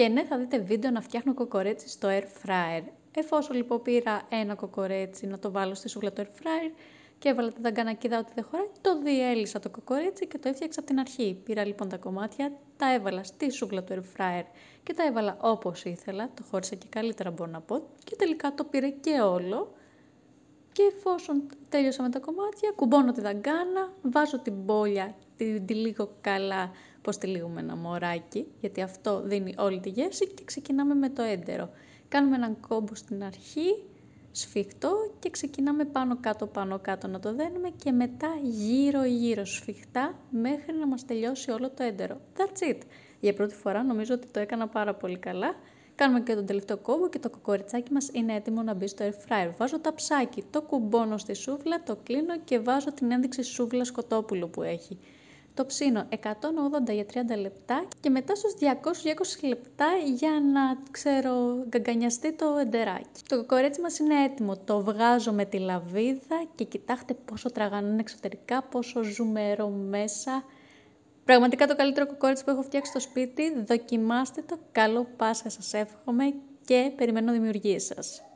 Και ναι, θα δείτε βίντεο να φτιάχνω κοκορέτσι στο air fryer. Εφόσον λοιπόν πήρα ένα κοκορέτσι να το βάλω στη σούβλα του air fryer και έβαλα τα δαγκανακίδα ότι δεν χωράει, το διέλυσα το κοκορέτσι και το έφτιαξα από την αρχή. Πήρα λοιπόν τα κομμάτια, τα έβαλα στη σούβλα του air fryer και τα έβαλα όπως ήθελα, το χώρισα και καλύτερα μπορώ να πω και τελικά το πήρε και όλο και εφόσον τέλειωσα με τα κομμάτια, κουμπώνω τη δαγκάνα, βάζω την πόλια, την λίγο καλά, πώς τυλίγουμε ένα μωράκι, γιατί αυτό δίνει όλη τη γεύση και ξεκινάμε με το έντερο. Κάνουμε έναν κόμπο στην αρχή, σφιχτό και ξεκινάμε πάνω κάτω πάνω κάτω να το δένουμε και μετά γύρω γύρω σφιχτά μέχρι να μας τελειώσει όλο το έντερο. That's it. Για πρώτη φορά νομίζω ότι το έκανα πάρα πολύ καλά Κάνουμε και τον τελευταίο κόβο και το κοκοριτσάκι μας είναι έτοιμο να μπει στο air fryer. Βάζω ψάκι, το κουμπώνω στη σούβλα, το κλείνω και βάζω την ένδειξη σούβλα σκοτόπουλο που έχει. Το ψήνω 180 για 30 λεπτά και μετά στους 200-220 λεπτά για να ξέρω γκαγκανιαστεί το εντεράκι. Το κοκορέτσι μας είναι έτοιμο. Το βγάζω με τη λαβίδα και κοιτάξτε πόσο τραγανό είναι εξωτερικά, πόσο ζουμερό μέσα. Πραγματικά το καλύτερο κοκόριτσι που έχω φτιάξει στο σπίτι. Δοκιμάστε το. Καλό Πάσχα σας εύχομαι και περιμένω δημιουργίες σας.